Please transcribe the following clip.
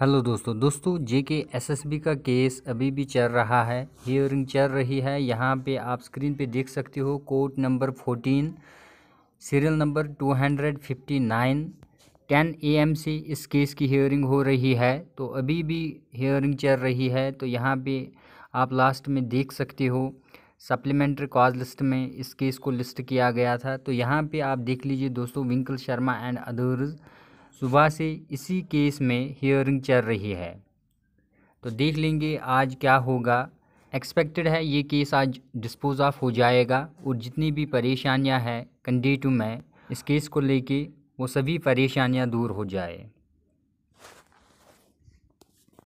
hello दोस्तों दोस्तों J K S S B का केस अभी भी चल रहा है हियरिंग चल रही है यहाँ पे आप स्क्रीन पे देख सकते हो court number fourteen serial number two hundred fifty nine ten A M से इस केस की हियरिंग हो रही है तो अभी भी हियरिंग चल रही है तो यहाँ पे आप लास्ट में देख सकते हो सप्लीमेंट्री कॉज लिस्ट में इस केस को लिस्ट किया गया था तो यहाँ पे आप देख लीजिए दोस्तों विंकल शर्मा एंड अदर्स सुबह से इसी केस में हियरिंग चल रही है तो देख लेंगे आज क्या होगा एक्सपेक्टेड है ये केस आज डिस्पोज ऑफ हो जाएगा और जितनी भी परेशानियां हैं कंडी टू में इस केस को लेके वो सभी परेशानियां दूर हो जाए